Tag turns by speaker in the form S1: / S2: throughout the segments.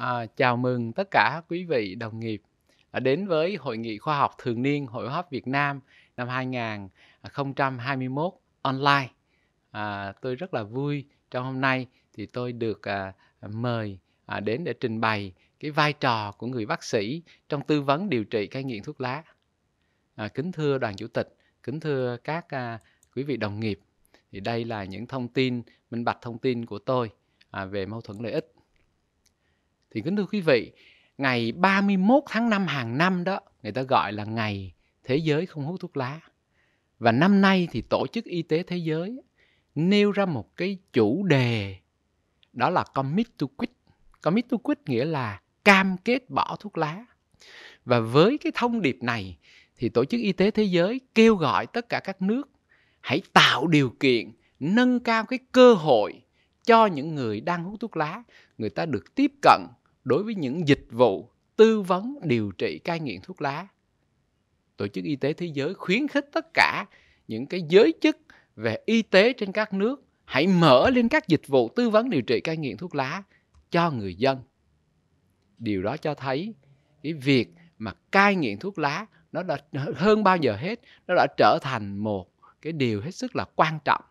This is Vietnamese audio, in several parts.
S1: à, chào mừng tất cả quý vị đồng nghiệp đã đến với Hội nghị khoa học thường niên Hội hấp Việt Nam năm 2021 online. À, tôi rất là vui trong hôm nay thì tôi được à, mời à, đến để trình bày cái vai trò của người bác sĩ trong tư vấn điều trị cai nghiện thuốc lá. À, kính thưa đoàn chủ tịch, kính thưa các à, quý vị đồng nghiệp, thì đây là những thông tin minh bạch thông tin của tôi à, về mâu thuẫn lợi ích thì kính thưa quý vị, ngày 31 tháng 5 hàng năm đó, người ta gọi là ngày thế giới không hút thuốc lá. Và năm nay thì Tổ chức Y tế Thế giới nêu ra một cái chủ đề đó là commit to quit. Commit to quit nghĩa là cam kết bỏ thuốc lá. Và với cái thông điệp này thì Tổ chức Y tế Thế giới kêu gọi tất cả các nước hãy tạo điều kiện nâng cao cái cơ hội cho những người đang hút thuốc lá người ta được tiếp cận đối với những dịch vụ tư vấn điều trị cai nghiện thuốc lá. Tổ chức Y tế Thế giới khuyến khích tất cả những cái giới chức về y tế trên các nước hãy mở lên các dịch vụ tư vấn điều trị cai nghiện thuốc lá cho người dân. Điều đó cho thấy cái việc mà cai nghiện thuốc lá nó đã hơn bao giờ hết nó đã trở thành một cái điều hết sức là quan trọng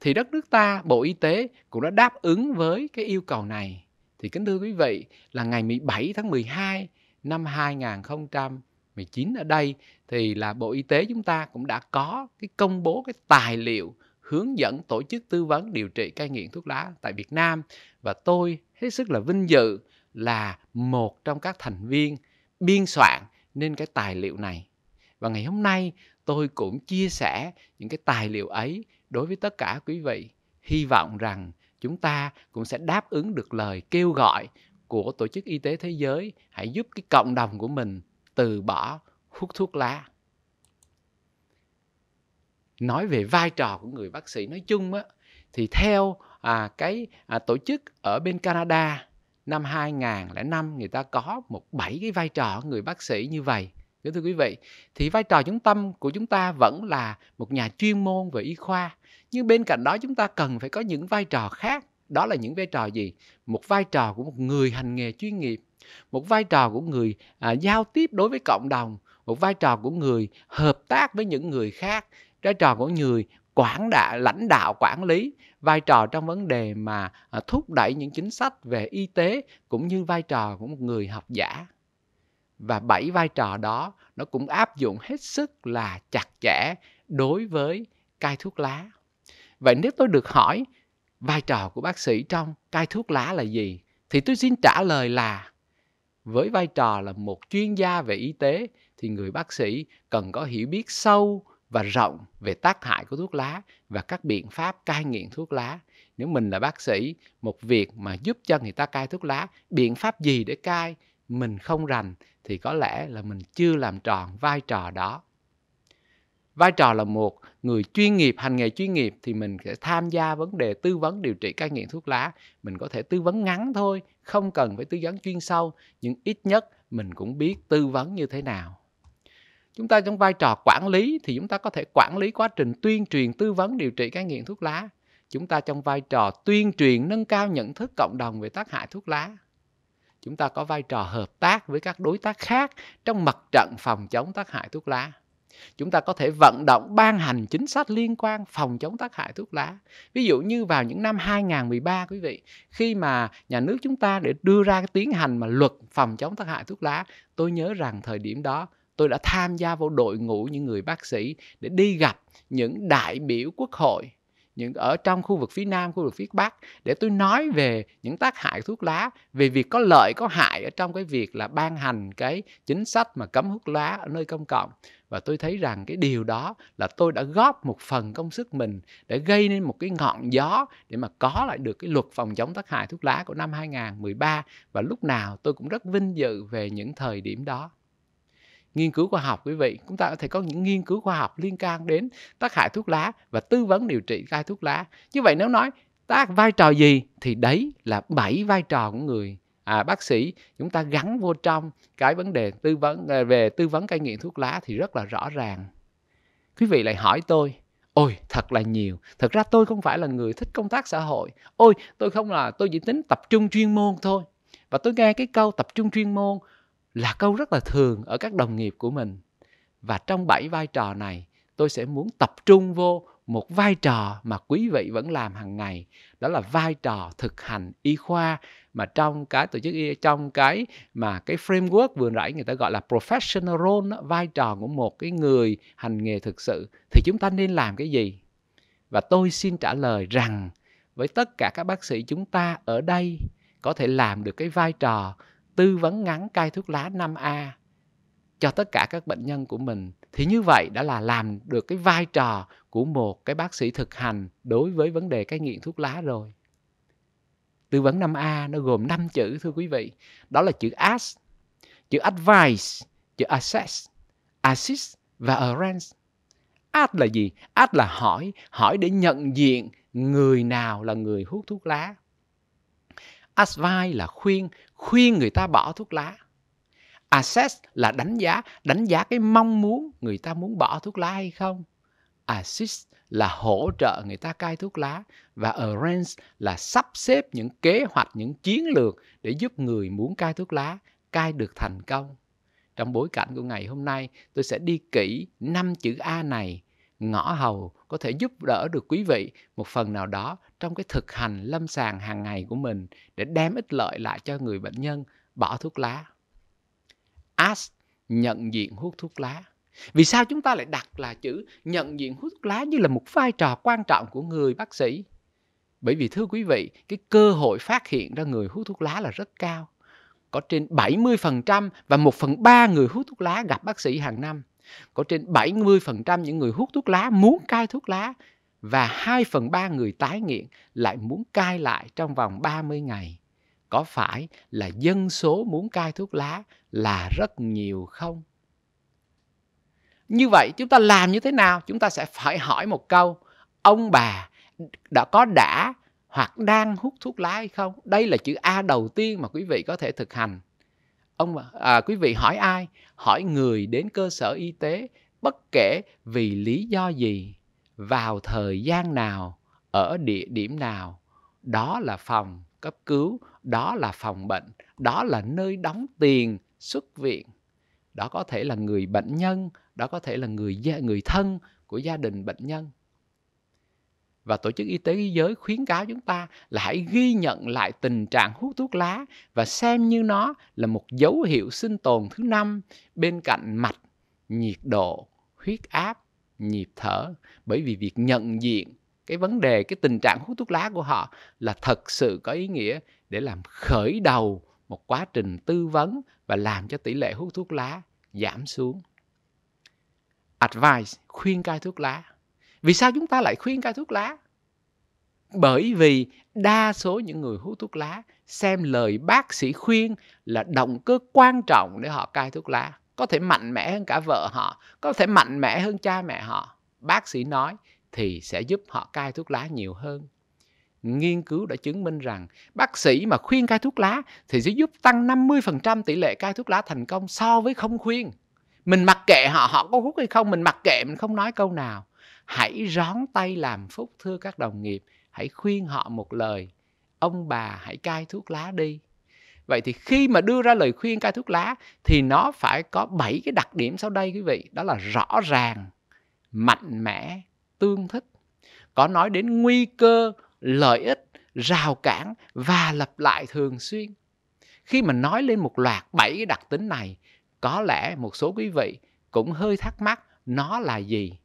S1: thì đất nước ta bộ y tế cũng đã đáp ứng với cái yêu cầu này thì kính thưa quý vị là ngày 17 tháng 12 năm 2019 ở đây thì là Bộ Y tế chúng ta cũng đã có cái công bố cái tài liệu hướng dẫn tổ chức tư vấn điều trị cai nghiện thuốc lá tại Việt Nam và tôi hết sức là vinh dự là một trong các thành viên biên soạn nên cái tài liệu này. Và ngày hôm nay tôi cũng chia sẻ những cái tài liệu ấy đối với tất cả quý vị. Hy vọng rằng chúng ta cũng sẽ đáp ứng được lời kêu gọi của tổ chức y tế thế giới hãy giúp cái cộng đồng của mình từ bỏ hút thuốc lá nói về vai trò của người bác sĩ nói chung á, thì theo à, cái à, tổ chức ở bên Canada năm 2005 người ta có một bảy cái vai trò người bác sĩ như vậy kính thưa quý vị thì vai trò trung tâm của chúng ta vẫn là một nhà chuyên môn về y khoa nhưng bên cạnh đó chúng ta cần phải có những vai trò khác đó là những vai trò gì một vai trò của một người hành nghề chuyên nghiệp một vai trò của người à, giao tiếp đối với cộng đồng một vai trò của người hợp tác với những người khác vai trò của người quản đạ, lãnh đạo quản lý vai trò trong vấn đề mà à, thúc đẩy những chính sách về y tế cũng như vai trò của một người học giả và bảy vai trò đó nó cũng áp dụng hết sức là chặt chẽ đối với cai thuốc lá vậy nếu tôi được hỏi vai trò của bác sĩ trong cai thuốc lá là gì thì tôi xin trả lời là với vai trò là một chuyên gia về y tế thì người bác sĩ cần có hiểu biết sâu và rộng về tác hại của thuốc lá và các biện pháp cai nghiện thuốc lá nếu mình là bác sĩ một việc mà giúp cho người ta cai thuốc lá biện pháp gì để cai mình không rành thì có lẽ là mình chưa làm tròn vai trò đó vai trò là một người chuyên nghiệp hành nghề chuyên nghiệp thì mình sẽ tham gia vấn đề tư vấn điều trị cai nghiện thuốc lá mình có thể tư vấn ngắn thôi không cần phải tư vấn chuyên sâu nhưng ít nhất mình cũng biết tư vấn như thế nào chúng ta trong vai trò quản lý thì chúng ta có thể quản lý quá trình tuyên truyền tư vấn điều trị cai nghiện thuốc lá chúng ta trong vai trò tuyên truyền nâng cao nhận thức cộng đồng về tác hại thuốc lá chúng ta có vai trò hợp tác với các đối tác khác trong mặt trận phòng chống tác hại thuốc lá chúng ta có thể vận động ban hành chính sách liên quan phòng chống tác hại thuốc lá. Ví dụ như vào những năm 2013 quý vị, khi mà nhà nước chúng ta để đưa ra cái tiến hành mà luật phòng chống tác hại thuốc lá, tôi nhớ rằng thời điểm đó tôi đã tham gia vào đội ngũ những người bác sĩ để đi gặp những đại biểu quốc hội những ở trong khu vực phía nam khu vực phía bắc để tôi nói về những tác hại của thuốc lá về việc có lợi có hại ở trong cái việc là ban hành cái chính sách mà cấm hút lá ở nơi công cộng và tôi thấy rằng cái điều đó là tôi đã góp một phần công sức mình để gây nên một cái ngọn gió để mà có lại được cái luật phòng chống tác hại thuốc lá của năm 2013 và lúc nào tôi cũng rất vinh dự về những thời điểm đó nghiên cứu khoa học quý vị chúng ta có thể có những nghiên cứu khoa học liên quan đến tác hại thuốc lá và tư vấn điều trị cai thuốc lá như vậy nếu nói tác vai trò gì thì đấy là bảy vai trò của người à, bác sĩ chúng ta gắn vô trong cái vấn đề tư vấn à, về tư vấn cai nghiện thuốc lá thì rất là rõ ràng quý vị lại hỏi tôi ôi thật là nhiều thật ra tôi không phải là người thích công tác xã hội ôi tôi không là tôi chỉ tính tập trung chuyên môn thôi và tôi nghe cái câu tập trung chuyên môn là câu rất là thường ở các đồng nghiệp của mình và trong bảy vai trò này tôi sẽ muốn tập trung vô một vai trò mà quý vị vẫn làm hàng ngày đó là vai trò thực hành y khoa mà trong cái tổ chức y trong cái mà cái framework vừa nãy người ta gọi là professional role đó, vai trò của một cái người hành nghề thực sự thì chúng ta nên làm cái gì và tôi xin trả lời rằng với tất cả các bác sĩ chúng ta ở đây có thể làm được cái vai trò tư vấn ngắn cai thuốc lá 5A cho tất cả các bệnh nhân của mình thì như vậy đã là làm được cái vai trò của một cái bác sĩ thực hành đối với vấn đề cái nghiện thuốc lá rồi. Tư vấn 5A nó gồm 5 chữ thưa quý vị. Đó là chữ ask, chữ advice, chữ assess, assist và arrange. Ask là gì? Ask là hỏi, hỏi để nhận diện người nào là người hút thuốc lá advise là khuyên khuyên người ta bỏ thuốc lá assess là đánh giá đánh giá cái mong muốn người ta muốn bỏ thuốc lá hay không assist là hỗ trợ người ta cai thuốc lá và arrange là sắp xếp những kế hoạch những chiến lược để giúp người muốn cai thuốc lá cai được thành công trong bối cảnh của ngày hôm nay tôi sẽ đi kỹ năm chữ a này ngõ hầu có thể giúp đỡ được quý vị một phần nào đó trong cái thực hành lâm sàng hàng ngày của mình để đem ích lợi lại cho người bệnh nhân bỏ thuốc lá. Ask nhận diện hút thuốc lá. Vì sao chúng ta lại đặt là chữ nhận diện hút thuốc lá như là một vai trò quan trọng của người bác sĩ? Bởi vì thưa quý vị, cái cơ hội phát hiện ra người hút thuốc lá là rất cao. Có trên 70% và 1 phần 3 người hút thuốc lá gặp bác sĩ hàng năm. Có trên 70% những người hút thuốc lá muốn cai thuốc lá và 2 phần 3 người tái nghiện lại muốn cai lại trong vòng 30 ngày. Có phải là dân số muốn cai thuốc lá là rất nhiều không? Như vậy chúng ta làm như thế nào? Chúng ta sẽ phải hỏi một câu, ông bà đã có đã hoặc đang hút thuốc lá hay không? Đây là chữ A đầu tiên mà quý vị có thể thực hành. Ông à, quý vị hỏi ai? Hỏi người đến cơ sở y tế bất kể vì lý do gì vào thời gian nào ở địa điểm nào đó là phòng cấp cứu đó là phòng bệnh đó là nơi đóng tiền xuất viện đó có thể là người bệnh nhân đó có thể là người gia người thân của gia đình bệnh nhân và tổ chức y tế thế giới khuyến cáo chúng ta là hãy ghi nhận lại tình trạng hút thuốc lá và xem như nó là một dấu hiệu sinh tồn thứ năm bên cạnh mạch nhiệt độ huyết áp nhịp thở bởi vì việc nhận diện cái vấn đề cái tình trạng hút thuốc lá của họ là thật sự có ý nghĩa để làm khởi đầu một quá trình tư vấn và làm cho tỷ lệ hút thuốc lá giảm xuống advice khuyên cai thuốc lá vì sao chúng ta lại khuyên cai thuốc lá bởi vì đa số những người hút thuốc lá xem lời bác sĩ khuyên là động cơ quan trọng để họ cai thuốc lá có thể mạnh mẽ hơn cả vợ họ có thể mạnh mẽ hơn cha mẹ họ bác sĩ nói thì sẽ giúp họ cai thuốc lá nhiều hơn nghiên cứu đã chứng minh rằng bác sĩ mà khuyên cai thuốc lá thì sẽ giúp tăng 50% tỷ lệ cai thuốc lá thành công so với không khuyên. Mình mặc kệ họ, họ có hút hay không, mình mặc kệ, mình không nói câu nào. Hãy rón tay làm phúc thưa các đồng nghiệp, hãy khuyên họ một lời. Ông bà hãy cai thuốc lá đi. Vậy thì khi mà đưa ra lời khuyên cai thuốc lá thì nó phải có 7 cái đặc điểm sau đây quý vị, đó là rõ ràng, mạnh mẽ, tương thích. Có nói đến nguy cơ, lợi ích, rào cản và lặp lại thường xuyên. Khi mà nói lên một loạt 7 cái đặc tính này, có lẽ một số quý vị cũng hơi thắc mắc nó là gì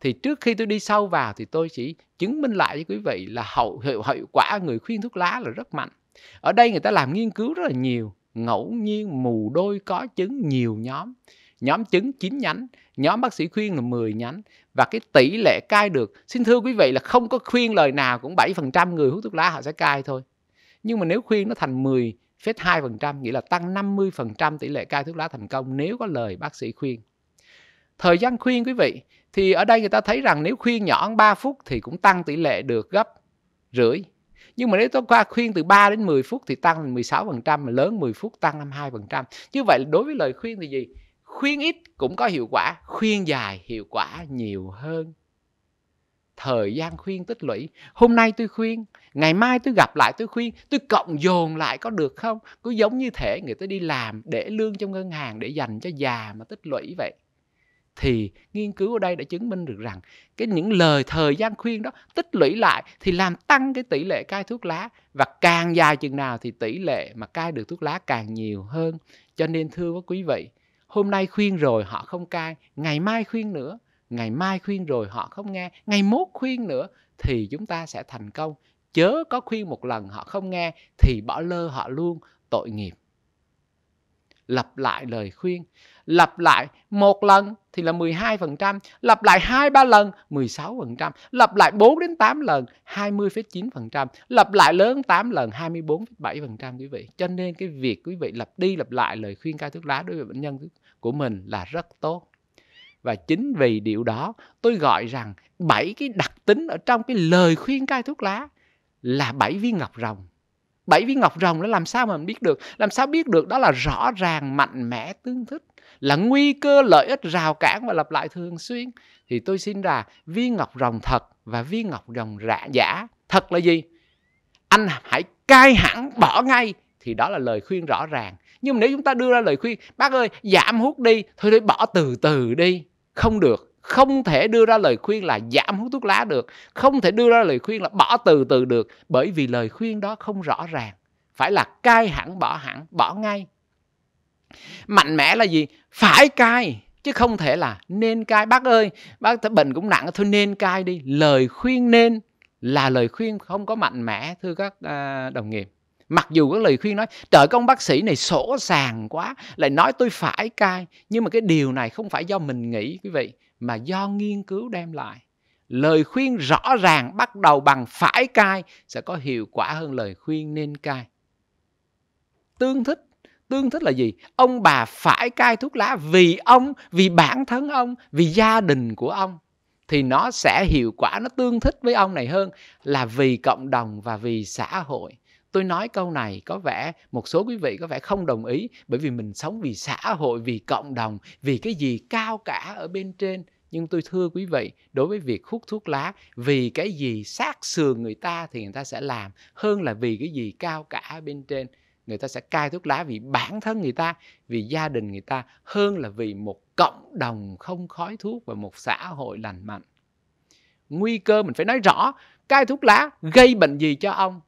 S1: thì trước khi tôi đi sâu vào thì tôi chỉ chứng minh lại với quý vị là hậu hiệu, hiệu quả người khuyên thuốc lá là rất mạnh ở đây người ta làm nghiên cứu rất là nhiều ngẫu nhiên mù đôi có chứng nhiều nhóm nhóm chứng 9 nhánh nhóm bác sĩ khuyên là 10 nhánh và cái tỷ lệ cai được xin thưa quý vị là không có khuyên lời nào cũng 7% người hút thuốc lá họ sẽ cai thôi nhưng mà nếu khuyên nó thành 10 phết 2% nghĩa là tăng 50% tỷ lệ cai thuốc lá thành công nếu có lời bác sĩ khuyên thời gian khuyên quý vị thì ở đây người ta thấy rằng nếu khuyên nhỏ hơn 3 phút thì cũng tăng tỷ lệ được gấp rưỡi nhưng mà nếu tôi qua khuyên từ 3 đến 10 phút thì tăng thành 16% mà lớn 10 phút tăng 52% như vậy đối với lời khuyên thì gì khuyên ít cũng có hiệu quả khuyên dài hiệu quả nhiều hơn thời gian khuyên tích lũy hôm nay tôi khuyên ngày mai tôi gặp lại tôi khuyên tôi cộng dồn lại có được không cứ giống như thể người ta đi làm để lương trong ngân hàng để dành cho già mà tích lũy vậy thì nghiên cứu ở đây đã chứng minh được rằng cái những lời thời gian khuyên đó tích lũy lại thì làm tăng cái tỷ lệ cai thuốc lá và càng dài chừng nào thì tỷ lệ mà cai được thuốc lá càng nhiều hơn cho nên thưa quý vị hôm nay khuyên rồi họ không cai ngày mai khuyên nữa ngày mai khuyên rồi họ không nghe ngày mốt khuyên nữa thì chúng ta sẽ thành công chớ có khuyên một lần họ không nghe thì bỏ lơ họ luôn tội nghiệp lặp lại lời khuyên lặp lại một lần thì là 12%, lặp lại 2 3 lần 16%, lặp lại 4 đến 8 lần 20,9%, lặp lại lớn 8 lần 24,7% quý vị. Cho nên cái việc quý vị lặp đi lặp lại lời khuyên cai thuốc lá đối với bệnh nhân của mình là rất tốt. Và chính vì điều đó, tôi gọi rằng bảy cái đặc tính ở trong cái lời khuyên cai thuốc lá là bảy viên ngọc rồng bảy viên ngọc rồng nó làm sao mà mình biết được làm sao biết được đó là rõ ràng mạnh mẽ tương thích là nguy cơ lợi ích rào cản và lặp lại thường xuyên thì tôi xin là viên ngọc rồng thật và viên ngọc rồng rạ giả thật là gì anh hãy cai hẳn bỏ ngay thì đó là lời khuyên rõ ràng nhưng mà nếu chúng ta đưa ra lời khuyên bác ơi giảm hút đi thôi để bỏ từ từ đi không được không thể đưa ra lời khuyên là giảm hút thuốc lá được không thể đưa ra lời khuyên là bỏ từ từ được bởi vì lời khuyên đó không rõ ràng phải là cai hẳn bỏ hẳn bỏ ngay mạnh mẽ là gì phải cai chứ không thể là nên cai bác ơi bác bệnh cũng nặng thôi nên cai đi lời khuyên nên là lời khuyên không có mạnh mẽ thưa các à, đồng nghiệp mặc dù có lời khuyên nói trời công bác sĩ này sổ sàng quá lại nói tôi phải cai nhưng mà cái điều này không phải do mình nghĩ quý vị mà do nghiên cứu đem lại lời khuyên rõ ràng bắt đầu bằng phải cai sẽ có hiệu quả hơn lời khuyên nên cai tương thích tương thích là gì ông bà phải cai thuốc lá vì ông vì bản thân ông vì gia đình của ông thì nó sẽ hiệu quả nó tương thích với ông này hơn là vì cộng đồng và vì xã hội tôi nói câu này có vẻ một số quý vị có vẻ không đồng ý bởi vì mình sống vì xã hội vì cộng đồng vì cái gì cao cả ở bên trên nhưng tôi thưa quý vị đối với việc hút thuốc lá vì cái gì sát sườn người ta thì người ta sẽ làm hơn là vì cái gì cao cả bên trên người ta sẽ cai thuốc lá vì bản thân người ta vì gia đình người ta hơn là vì một cộng đồng không khói thuốc và một xã hội lành mạnh nguy cơ mình phải nói rõ cai thuốc lá gây bệnh gì cho ông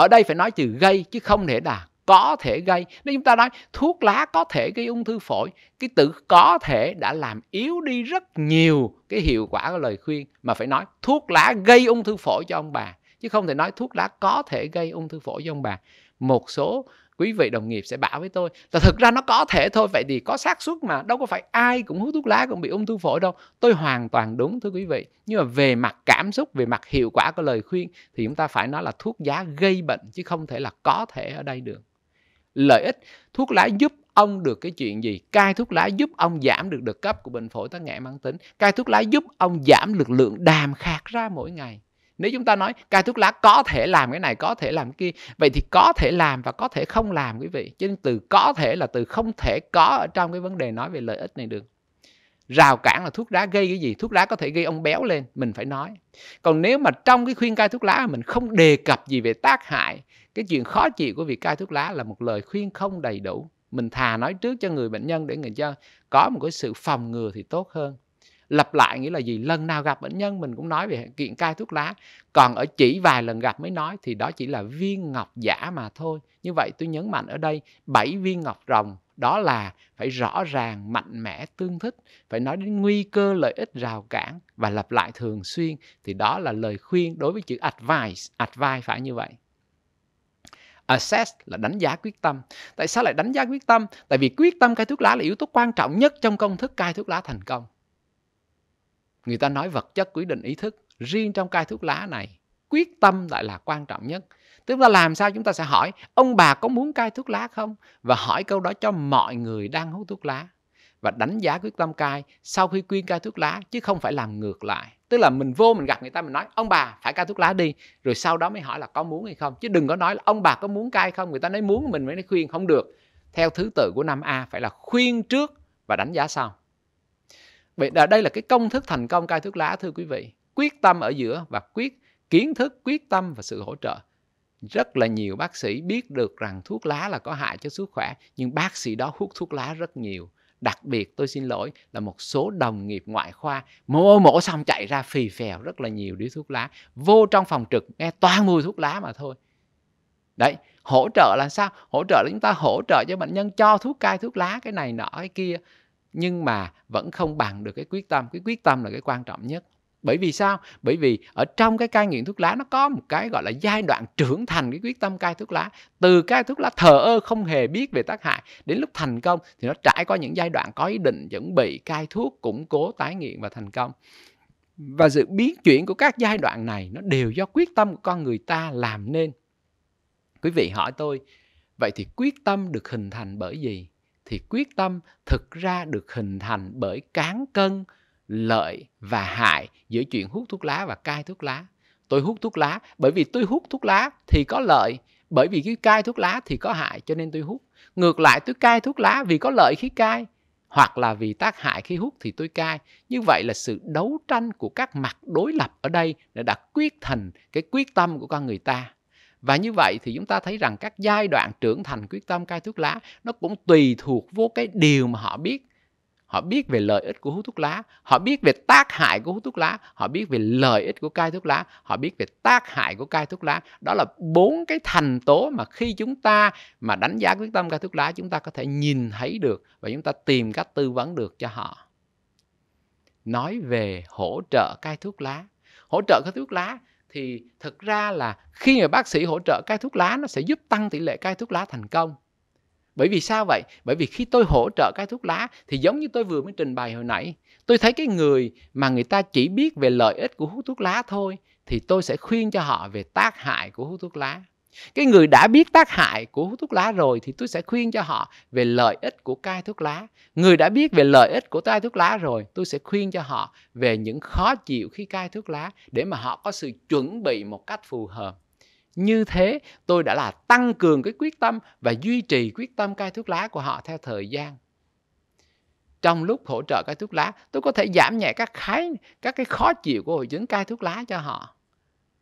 S1: ở đây phải nói từ gây chứ không thể là có thể gây nếu chúng ta nói thuốc lá có thể gây ung thư phổi cái từ có thể đã làm yếu đi rất nhiều cái hiệu quả của lời khuyên mà phải nói thuốc lá gây ung thư phổi cho ông bà chứ không thể nói thuốc lá có thể gây ung thư phổi cho ông bà một số quý vị đồng nghiệp sẽ bảo với tôi là thực ra nó có thể thôi vậy thì có xác suất mà đâu có phải ai cũng hút thuốc lá cũng bị ung thư phổi đâu tôi hoàn toàn đúng thưa quý vị nhưng mà về mặt cảm xúc về mặt hiệu quả của lời khuyên thì chúng ta phải nói là thuốc giá gây bệnh chứ không thể là có thể ở đây được lợi ích thuốc lá giúp ông được cái chuyện gì cai thuốc lá giúp ông giảm được đợt cấp của bệnh phổi tắc nghẽn mãn tính cai thuốc lá giúp ông giảm lực lượng đàm khạc ra mỗi ngày nếu chúng ta nói cai thuốc lá có thể làm cái này có thể làm cái kia vậy thì có thể làm và có thể không làm quý vị chứ từ có thể là từ không thể có ở trong cái vấn đề nói về lợi ích này được rào cản là thuốc lá gây cái gì thuốc lá có thể gây ông béo lên mình phải nói còn nếu mà trong cái khuyên cai thuốc lá mình không đề cập gì về tác hại cái chuyện khó chịu của việc cai thuốc lá là một lời khuyên không đầy đủ mình thà nói trước cho người bệnh nhân để người cho có một cái sự phòng ngừa thì tốt hơn lặp lại nghĩa là gì lần nào gặp bệnh nhân mình cũng nói về kiện cai thuốc lá còn ở chỉ vài lần gặp mới nói thì đó chỉ là viên ngọc giả mà thôi như vậy tôi nhấn mạnh ở đây bảy viên ngọc rồng đó là phải rõ ràng mạnh mẽ tương thích phải nói đến nguy cơ lợi ích rào cản và lặp lại thường xuyên thì đó là lời khuyên đối với chữ advice advice phải như vậy assess là đánh giá quyết tâm tại sao lại đánh giá quyết tâm tại vì quyết tâm cai thuốc lá là yếu tố quan trọng nhất trong công thức cai thuốc lá thành công người ta nói vật chất quyết định ý thức riêng trong cai thuốc lá này quyết tâm lại là quan trọng nhất tức là làm sao chúng ta sẽ hỏi ông bà có muốn cai thuốc lá không và hỏi câu đó cho mọi người đang hút thuốc lá và đánh giá quyết tâm cai sau khi quyên cai thuốc lá chứ không phải làm ngược lại tức là mình vô mình gặp người ta mình nói ông bà phải cai thuốc lá đi rồi sau đó mới hỏi là có muốn hay không chứ đừng có nói là ông bà có muốn cai không người ta nói muốn mình mới nói khuyên không được theo thứ tự của năm a phải là khuyên trước và đánh giá sau vậy là đây là cái công thức thành công cai thuốc lá thưa quý vị quyết tâm ở giữa và quyết kiến thức quyết tâm và sự hỗ trợ rất là nhiều bác sĩ biết được rằng thuốc lá là có hại cho sức khỏe nhưng bác sĩ đó hút thuốc lá rất nhiều đặc biệt tôi xin lỗi là một số đồng nghiệp ngoại khoa mổ mổ xong chạy ra phì phèo rất là nhiều điếu thuốc lá vô trong phòng trực nghe toàn mùi thuốc lá mà thôi đấy hỗ trợ là sao hỗ trợ là chúng ta hỗ trợ cho bệnh nhân cho thuốc cai thuốc lá cái này nọ cái kia nhưng mà vẫn không bằng được cái quyết tâm cái quyết tâm là cái quan trọng nhất bởi vì sao bởi vì ở trong cái cai nghiện thuốc lá nó có một cái gọi là giai đoạn trưởng thành cái quyết tâm cai thuốc lá từ cai thuốc lá thờ ơ không hề biết về tác hại đến lúc thành công thì nó trải qua những giai đoạn có ý định chuẩn bị cai thuốc củng cố tái nghiện và thành công và sự biến chuyển của các giai đoạn này nó đều do quyết tâm của con người ta làm nên quý vị hỏi tôi vậy thì quyết tâm được hình thành bởi gì thì quyết tâm thực ra được hình thành bởi cán cân lợi và hại giữa chuyện hút thuốc lá và cai thuốc lá tôi hút thuốc lá bởi vì tôi hút thuốc lá thì có lợi bởi vì cái cai thuốc lá thì có hại cho nên tôi hút ngược lại tôi cai thuốc lá vì có lợi khi cai hoặc là vì tác hại khi hút thì tôi cai như vậy là sự đấu tranh của các mặt đối lập ở đây đã quyết thành cái quyết tâm của con người ta và như vậy thì chúng ta thấy rằng các giai đoạn trưởng thành quyết tâm cai thuốc lá nó cũng tùy thuộc vô cái điều mà họ biết họ biết về lợi ích của hút thuốc lá họ biết về tác hại của hút thuốc lá họ biết về lợi ích của cai thuốc lá họ biết về tác hại của cai thuốc lá đó là bốn cái thành tố mà khi chúng ta mà đánh giá quyết tâm cai thuốc lá chúng ta có thể nhìn thấy được và chúng ta tìm cách tư vấn được cho họ nói về hỗ trợ cai thuốc lá hỗ trợ cai thuốc lá thì thực ra là khi mà bác sĩ hỗ trợ cai thuốc lá nó sẽ giúp tăng tỷ lệ cai thuốc lá thành công bởi vì sao vậy bởi vì khi tôi hỗ trợ cai thuốc lá thì giống như tôi vừa mới trình bày hồi nãy tôi thấy cái người mà người ta chỉ biết về lợi ích của hút thuốc lá thôi thì tôi sẽ khuyên cho họ về tác hại của hút thuốc lá cái người đã biết tác hại của hút thuốc lá rồi thì tôi sẽ khuyên cho họ về lợi ích của cai thuốc lá người đã biết về lợi ích của cai thuốc lá rồi tôi sẽ khuyên cho họ về những khó chịu khi cai thuốc lá để mà họ có sự chuẩn bị một cách phù hợp như thế tôi đã là tăng cường cái quyết tâm và duy trì quyết tâm cai thuốc lá của họ theo thời gian trong lúc hỗ trợ cai thuốc lá tôi có thể giảm nhẹ các khái các cái khó chịu của hội chứng cai thuốc lá cho họ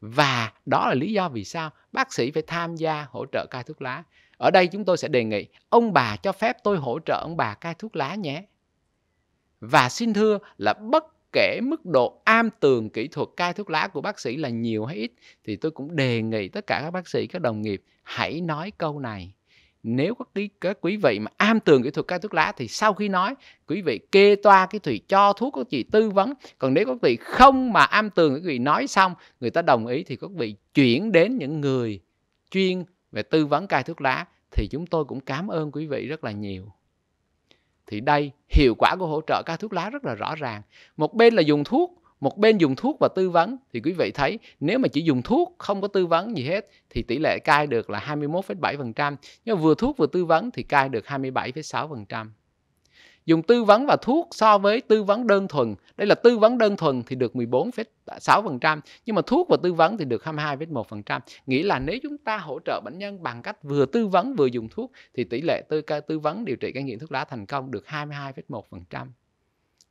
S1: và đó là lý do vì sao bác sĩ phải tham gia hỗ trợ cai thuốc lá ở đây chúng tôi sẽ đề nghị ông bà cho phép tôi hỗ trợ ông bà cai thuốc lá nhé và xin thưa là bất kể mức độ am tường kỹ thuật cai thuốc lá của bác sĩ là nhiều hay ít thì tôi cũng đề nghị tất cả các bác sĩ các đồng nghiệp hãy nói câu này nếu các quý, các quý vị mà am tường kỹ thuật cai thuốc lá thì sau khi nói quý vị kê toa cái thủy cho thuốc các chị tư vấn còn nếu các vị không mà am tường các vị nói xong người ta đồng ý thì các vị chuyển đến những người chuyên về tư vấn cai thuốc lá thì chúng tôi cũng cảm ơn quý vị rất là nhiều thì đây hiệu quả của hỗ trợ cai thuốc lá rất là rõ ràng một bên là dùng thuốc một bên dùng thuốc và tư vấn thì quý vị thấy nếu mà chỉ dùng thuốc không có tư vấn gì hết thì tỷ lệ cai được là 21,7%, nhưng mà vừa thuốc vừa tư vấn thì cai được 27,6%. Dùng tư vấn và thuốc so với tư vấn đơn thuần, đây là tư vấn đơn thuần thì được 14,6%, nhưng mà thuốc và tư vấn thì được 22,1%. Nghĩa là nếu chúng ta hỗ trợ bệnh nhân bằng cách vừa tư vấn vừa dùng thuốc thì tỷ lệ tư, tư vấn điều trị cai nghiện thuốc lá thành công được 22,1%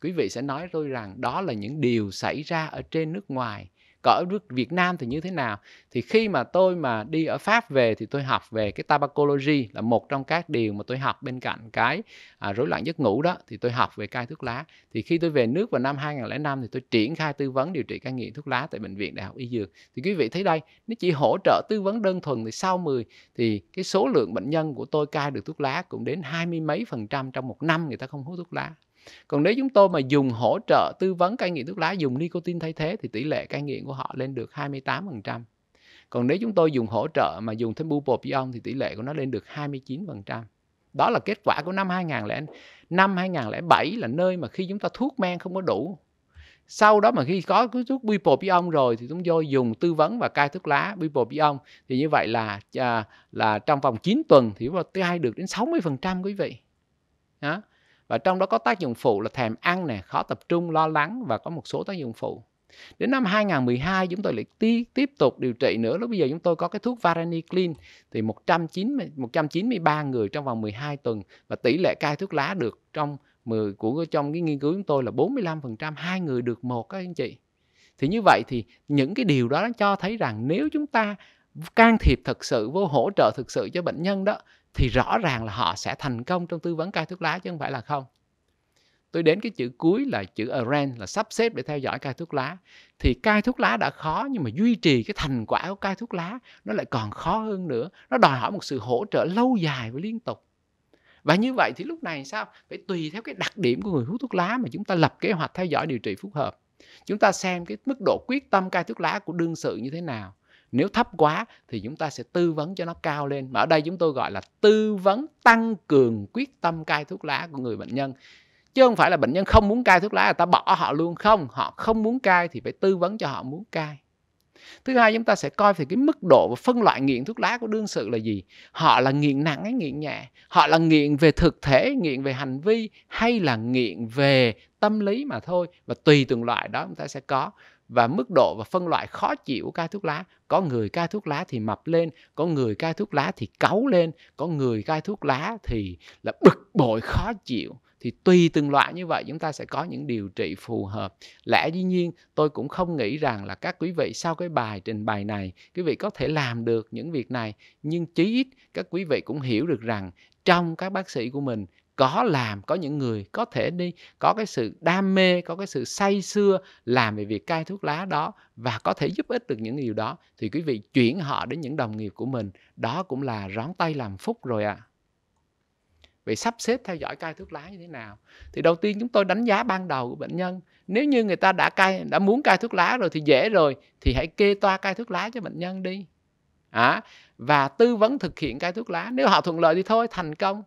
S1: quý vị sẽ nói tôi rằng đó là những điều xảy ra ở trên nước ngoài còn ở nước Việt Nam thì như thế nào thì khi mà tôi mà đi ở Pháp về thì tôi học về cái tabacology là một trong các điều mà tôi học bên cạnh cái à, rối loạn giấc ngủ đó thì tôi học về cai thuốc lá thì khi tôi về nước vào năm 2005 thì tôi triển khai tư vấn điều trị cai nghiện thuốc lá tại bệnh viện Đại học Y Dược thì quý vị thấy đây nó chỉ hỗ trợ tư vấn đơn thuần thì sau 10 thì cái số lượng bệnh nhân của tôi cai được thuốc lá cũng đến hai mươi mấy phần trăm trong một năm người ta không hút thuốc lá còn nếu chúng tôi mà dùng hỗ trợ tư vấn cai nghiện thuốc lá dùng nicotine thay thế thì tỷ lệ cai nghiện của họ lên được 28% còn nếu chúng tôi dùng hỗ trợ mà dùng thêm bupropion thì tỷ lệ của nó lên được 29% đó là kết quả của năm 2000 năm 2007 là nơi mà khi chúng ta thuốc men không có đủ sau đó mà khi có cái thuốc bupropion rồi thì chúng tôi dùng tư vấn và cai thuốc lá bupropion thì như vậy là à, là trong vòng 9 tuần thì chúng ta cai được đến 60% quý vị đó và trong đó có tác dụng phụ là thèm ăn nè khó tập trung lo lắng và có một số tác dụng phụ Đến năm 2012 chúng tôi lại tiếp tục điều trị nữa. Lúc bây giờ chúng tôi có cái thuốc Varenicline thì 190, 193 người trong vòng 12 tuần và tỷ lệ cai thuốc lá được trong 10 của trong cái nghiên cứu chúng tôi là 45% hai người được một các anh chị. Thì như vậy thì những cái điều đó cho thấy rằng nếu chúng ta can thiệp thực sự vô hỗ trợ thực sự cho bệnh nhân đó thì rõ ràng là họ sẽ thành công trong tư vấn cai thuốc lá chứ không phải là không tôi đến cái chữ cuối là chữ arrange là sắp xếp để theo dõi cai thuốc lá thì cai thuốc lá đã khó nhưng mà duy trì cái thành quả của cai thuốc lá nó lại còn khó hơn nữa nó đòi hỏi một sự hỗ trợ lâu dài và liên tục và như vậy thì lúc này sao phải tùy theo cái đặc điểm của người hút thuốc lá mà chúng ta lập kế hoạch theo dõi điều trị phù hợp chúng ta xem cái mức độ quyết tâm cai thuốc lá của đương sự như thế nào nếu thấp quá thì chúng ta sẽ tư vấn cho nó cao lên mà ở đây chúng tôi gọi là tư vấn tăng cường quyết tâm cai thuốc lá của người bệnh nhân chứ không phải là bệnh nhân không muốn cai thuốc lá là ta bỏ họ luôn không họ không muốn cai thì phải tư vấn cho họ muốn cai thứ hai chúng ta sẽ coi về cái mức độ và phân loại nghiện thuốc lá của đương sự là gì họ là nghiện nặng hay nghiện nhẹ họ là nghiện về thực thể nghiện về hành vi hay là nghiện về tâm lý mà thôi và tùy từng loại đó chúng ta sẽ có và mức độ và phân loại khó chịu của cai thuốc lá có người cai thuốc lá thì mập lên có người cai thuốc lá thì cáu lên có người cai thuốc lá thì là bực bội khó chịu thì tùy từng loại như vậy chúng ta sẽ có những điều trị phù hợp lẽ dĩ nhiên tôi cũng không nghĩ rằng là các quý vị sau cái bài trình bày này quý vị có thể làm được những việc này nhưng chí ít các quý vị cũng hiểu được rằng trong các bác sĩ của mình có làm có những người có thể đi có cái sự đam mê có cái sự say xưa làm về việc cai thuốc lá đó và có thể giúp ích được những điều đó thì quý vị chuyển họ đến những đồng nghiệp của mình đó cũng là rón tay làm phúc rồi ạ à. vậy sắp xếp theo dõi cai thuốc lá như thế nào thì đầu tiên chúng tôi đánh giá ban đầu của bệnh nhân nếu như người ta đã cai đã muốn cai thuốc lá rồi thì dễ rồi thì hãy kê toa cai thuốc lá cho bệnh nhân đi à, và tư vấn thực hiện cai thuốc lá nếu họ thuận lợi thì thôi thành công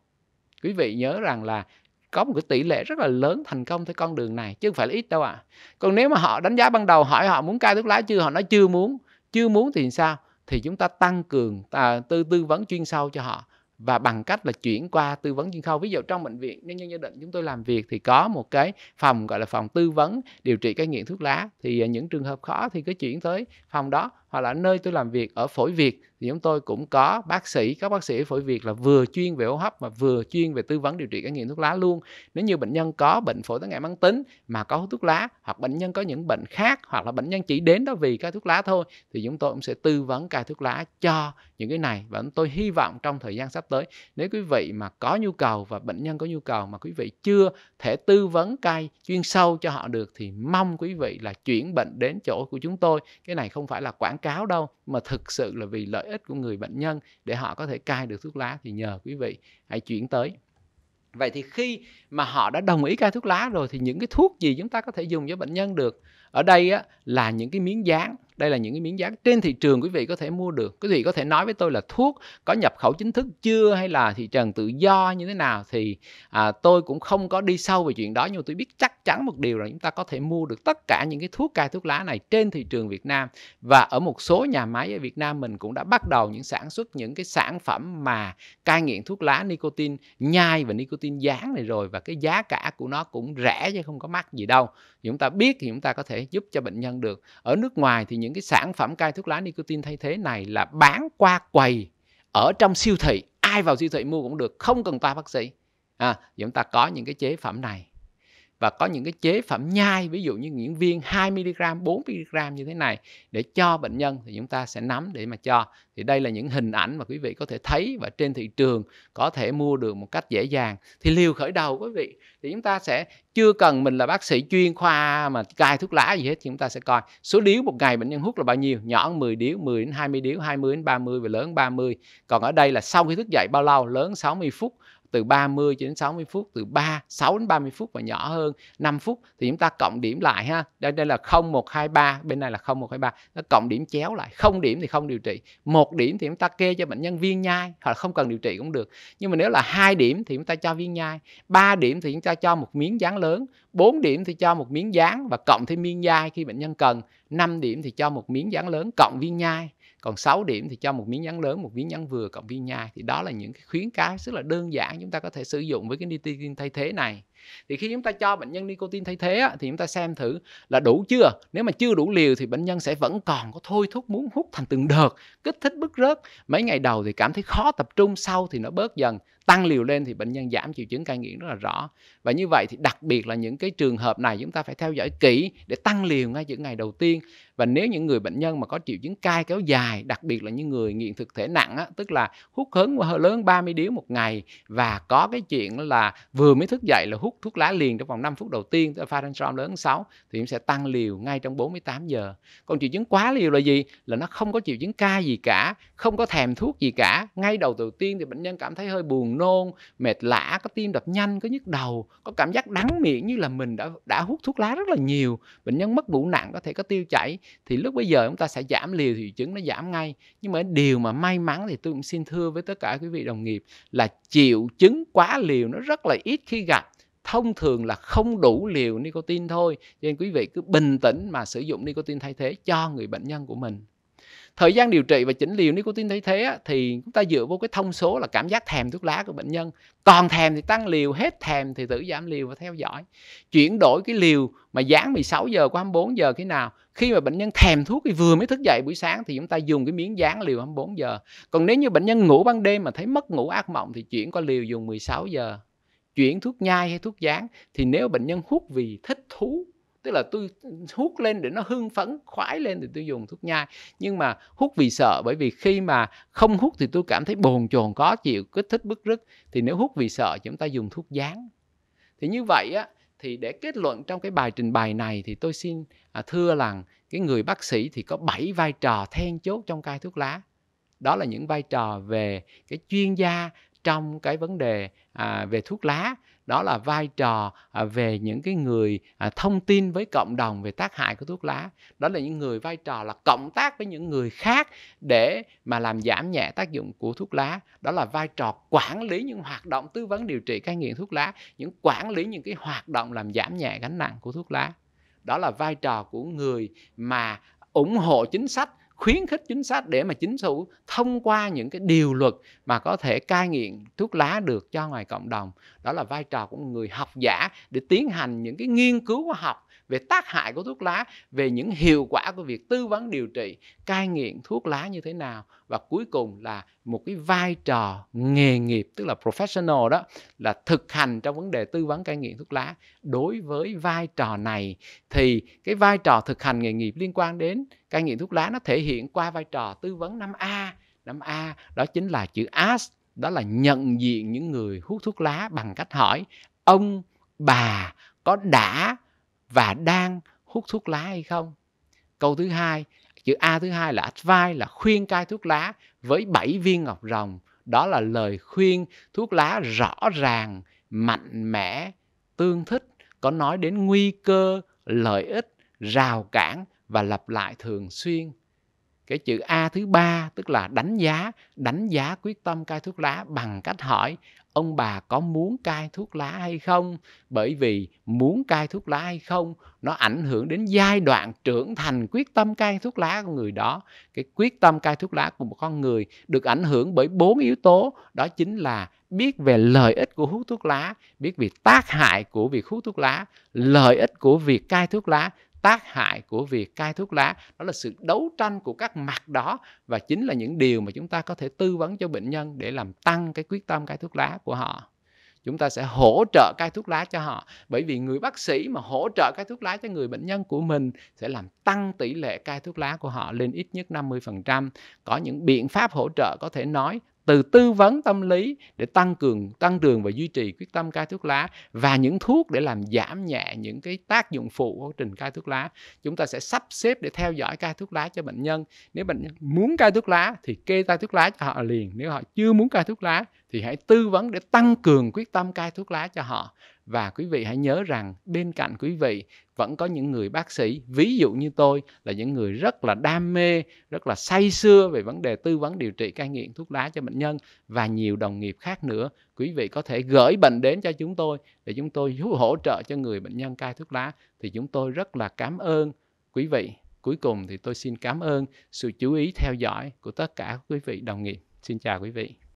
S1: quý vị nhớ rằng là có một cái tỷ lệ rất là lớn thành công theo con đường này chứ không phải là ít đâu ạ à. còn nếu mà họ đánh giá ban đầu hỏi họ muốn cai thuốc lá chưa họ nói chưa muốn chưa muốn thì sao thì chúng ta tăng cường à, tư tư vấn chuyên sâu cho họ và bằng cách là chuyển qua tư vấn chuyên sâu ví dụ trong bệnh viện nhân nhân gia đình chúng tôi làm việc thì có một cái phòng gọi là phòng tư vấn điều trị cai nghiện thuốc lá thì à, những trường hợp khó thì cứ chuyển tới phòng đó hoặc là nơi tôi làm việc ở phổi việt thì chúng tôi cũng có bác sĩ các bác sĩ ở phổi việt là vừa chuyên về hô hấp mà vừa chuyên về tư vấn điều trị các nghiện thuốc lá luôn nếu như bệnh nhân có bệnh phổi tắc nghẽn mãn tính mà có hút thuốc lá hoặc bệnh nhân có những bệnh khác hoặc là bệnh nhân chỉ đến đó vì cai thuốc lá thôi thì chúng tôi cũng sẽ tư vấn cai thuốc lá cho những cái này và tôi hy vọng trong thời gian sắp tới nếu quý vị mà có nhu cầu và bệnh nhân có nhu cầu mà quý vị chưa thể tư vấn cai chuyên sâu cho họ được thì mong quý vị là chuyển bệnh đến chỗ của chúng tôi cái này không phải là quảng cáo đâu mà thực sự là vì lợi ích của người bệnh nhân để họ có thể cai được thuốc lá thì nhờ quý vị hãy chuyển tới vậy thì khi mà họ đã đồng ý cai thuốc lá rồi thì những cái thuốc gì chúng ta có thể dùng cho bệnh nhân được ở đây á, là những cái miếng dán đây là những cái miếng dán trên thị trường quý vị có thể mua được quý vị có thể nói với tôi là thuốc có nhập khẩu chính thức chưa hay là thị trường tự do như thế nào thì à, tôi cũng không có đi sâu về chuyện đó nhưng mà tôi biết chắc chắn một điều là chúng ta có thể mua được tất cả những cái thuốc cai thuốc lá này trên thị trường Việt Nam và ở một số nhà máy ở Việt Nam mình cũng đã bắt đầu những sản xuất những cái sản phẩm mà cai nghiện thuốc lá nicotine nhai và nicotine dán này rồi và cái giá cả của nó cũng rẻ chứ không có mắc gì đâu chúng ta biết thì chúng ta có thể giúp cho bệnh nhân được ở nước ngoài thì những những cái sản phẩm cai thuốc lá nicotine thay thế này là bán qua quầy ở trong siêu thị ai vào siêu thị mua cũng được không cần qua bác sĩ à, chúng ta có những cái chế phẩm này và có những cái chế phẩm nhai ví dụ như những viên 2 mg 4 mg như thế này để cho bệnh nhân thì chúng ta sẽ nắm để mà cho thì đây là những hình ảnh mà quý vị có thể thấy và trên thị trường có thể mua được một cách dễ dàng thì liều khởi đầu quý vị thì chúng ta sẽ chưa cần mình là bác sĩ chuyên khoa mà cai thuốc lá gì hết thì chúng ta sẽ coi số điếu một ngày bệnh nhân hút là bao nhiêu nhỏ hơn 10 điếu 10 đến 20 điếu 20 đến 30 và lớn 30 còn ở đây là sau khi thức dậy bao lâu lớn 60 phút từ 30 cho đến 60 phút, từ 3 6 đến 30 phút và nhỏ hơn 5 phút thì chúng ta cộng điểm lại ha. Đây đây là 0 1 2 3, bên này là 0 1 2 3. Nó cộng điểm chéo lại, không điểm thì không điều trị. một điểm thì chúng ta kê cho bệnh nhân viên nhai hoặc là không cần điều trị cũng được. Nhưng mà nếu là hai điểm thì chúng ta cho viên nhai, 3 điểm thì chúng ta cho một miếng dán lớn, 4 điểm thì cho một miếng dán và cộng thêm miếng dai khi bệnh nhân cần, 5 điểm thì cho một miếng dán lớn cộng viên nhai còn 6 điểm thì cho một miếng nhắn lớn một miếng nhắn vừa cộng viên nhai thì đó là những cái khuyến cáo rất là đơn giản chúng ta có thể sử dụng với cái nicotine thay thế này thì khi chúng ta cho bệnh nhân nicotine thay thế á, thì chúng ta xem thử là đủ chưa nếu mà chưa đủ liều thì bệnh nhân sẽ vẫn còn có thôi thúc muốn hút thành từng đợt kích thích bứt rớt mấy ngày đầu thì cảm thấy khó tập trung sau thì nó bớt dần tăng liều lên thì bệnh nhân giảm triệu chứng cai nghiện rất là rõ và như vậy thì đặc biệt là những cái trường hợp này chúng ta phải theo dõi kỹ để tăng liều ngay những ngày đầu tiên và nếu những người bệnh nhân mà có triệu chứng cai kéo dài đặc biệt là những người nghiện thực thể nặng á, tức là hút hớn lớn 30 điếu một ngày và có cái chuyện là vừa mới thức dậy là hút thuốc lá liền trong vòng 5 phút đầu tiên tức là pharenzol lớn 6 thì cũng sẽ tăng liều ngay trong 48 giờ còn triệu chứng quá liều là gì là nó không có triệu chứng cai gì cả không có thèm thuốc gì cả ngay đầu đầu tiên thì bệnh nhân cảm thấy hơi buồn nôn mệt lả có tim đập nhanh có nhức đầu có cảm giác đắng miệng như là mình đã đã hút thuốc lá rất là nhiều bệnh nhân mất ngủ nặng có thể có tiêu chảy thì lúc bây giờ chúng ta sẽ giảm liều thì chứng nó giảm ngay nhưng mà điều mà may mắn thì tôi cũng xin thưa với tất cả quý vị đồng nghiệp là triệu chứng quá liều nó rất là ít khi gặp thông thường là không đủ liều nicotine thôi cho nên quý vị cứ bình tĩnh mà sử dụng nicotine thay thế cho người bệnh nhân của mình thời gian điều trị và chỉnh liều nicotine thay thế thì chúng ta dựa vào cái thông số là cảm giác thèm thuốc lá của bệnh nhân còn thèm thì tăng liều hết thèm thì tự giảm liều và theo dõi chuyển đổi cái liều mà giãn 16 giờ qua 24 giờ khi nào khi mà bệnh nhân thèm thuốc thì vừa mới thức dậy buổi sáng thì chúng ta dùng cái miếng dán liều 24 giờ còn nếu như bệnh nhân ngủ ban đêm mà thấy mất ngủ ác mộng thì chuyển qua liều dùng 16 giờ chuyển thuốc nhai hay thuốc dán thì nếu bệnh nhân hút vì thích thú tức là tôi hút lên để nó hưng phấn khoái lên thì tôi dùng thuốc nhai nhưng mà hút vì sợ bởi vì khi mà không hút thì tôi cảm thấy bồn chồn có chịu kích thích bức rứt thì nếu hút vì sợ chúng ta dùng thuốc dán thì như vậy á thì để kết luận trong cái bài trình bày này thì tôi xin à, thưa rằng cái người bác sĩ thì có 7 vai trò then chốt trong cai thuốc lá đó là những vai trò về cái chuyên gia trong cái vấn đề à, về thuốc lá đó là vai trò à, về những cái người à, thông tin với cộng đồng về tác hại của thuốc lá đó là những người vai trò là cộng tác với những người khác để mà làm giảm nhẹ tác dụng của thuốc lá đó là vai trò quản lý những hoạt động tư vấn điều trị cai nghiện thuốc lá những quản lý những cái hoạt động làm giảm nhẹ gánh nặng của thuốc lá đó là vai trò của người mà ủng hộ chính sách khuyến khích chính sách để mà chính phủ thông qua những cái điều luật mà có thể cai nghiện thuốc lá được cho ngoài cộng đồng đó là vai trò của người học giả để tiến hành những cái nghiên cứu khoa học về tác hại của thuốc lá về những hiệu quả của việc tư vấn điều trị cai nghiện thuốc lá như thế nào và cuối cùng là một cái vai trò nghề nghiệp tức là professional đó là thực hành trong vấn đề tư vấn cai nghiện thuốc lá đối với vai trò này thì cái vai trò thực hành nghề nghiệp liên quan đến cai nghiện thuốc lá nó thể hiện qua vai trò tư vấn 5A 5A đó chính là chữ ask đó là nhận diện những người hút thuốc lá bằng cách hỏi ông bà có đã và đang hút thuốc lá hay không câu thứ hai chữ a thứ hai là advice là khuyên cai thuốc lá với 7 viên ngọc rồng đó là lời khuyên thuốc lá rõ ràng mạnh mẽ tương thích có nói đến nguy cơ lợi ích rào cản và lặp lại thường xuyên cái chữ a thứ ba tức là đánh giá đánh giá quyết tâm cai thuốc lá bằng cách hỏi ông bà có muốn cai thuốc lá hay không bởi vì muốn cai thuốc lá hay không nó ảnh hưởng đến giai đoạn trưởng thành quyết tâm cai thuốc lá của người đó cái quyết tâm cai thuốc lá của một con người được ảnh hưởng bởi bốn yếu tố đó chính là biết về lợi ích của hút thuốc lá biết về tác hại của việc hút thuốc lá lợi ích của việc cai thuốc lá tác hại của việc cai thuốc lá đó là sự đấu tranh của các mặt đó và chính là những điều mà chúng ta có thể tư vấn cho bệnh nhân để làm tăng cái quyết tâm cai thuốc lá của họ chúng ta sẽ hỗ trợ cai thuốc lá cho họ bởi vì người bác sĩ mà hỗ trợ cai thuốc lá cho người bệnh nhân của mình sẽ làm tăng tỷ lệ cai thuốc lá của họ lên ít nhất 50%. Có những biện pháp hỗ trợ có thể nói từ tư vấn tâm lý để tăng cường tăng cường và duy trì quyết tâm cai thuốc lá và những thuốc để làm giảm nhẹ những cái tác dụng phụ của quá trình cai thuốc lá chúng ta sẽ sắp xếp để theo dõi cai thuốc lá cho bệnh nhân nếu bệnh nhân muốn cai thuốc lá thì kê cai thuốc lá cho họ liền nếu họ chưa muốn cai thuốc lá thì hãy tư vấn để tăng cường quyết tâm cai thuốc lá cho họ và quý vị hãy nhớ rằng bên cạnh quý vị vẫn có những người bác sĩ ví dụ như tôi là những người rất là đam mê rất là say sưa về vấn đề tư vấn điều trị cai nghiện thuốc lá cho bệnh nhân và nhiều đồng nghiệp khác nữa quý vị có thể gửi bệnh đến cho chúng tôi để chúng tôi hỗ trợ cho người bệnh nhân cai thuốc lá thì chúng tôi rất là cảm ơn quý vị cuối cùng thì tôi xin cảm ơn sự chú ý theo dõi của tất cả quý vị đồng nghiệp xin chào quý vị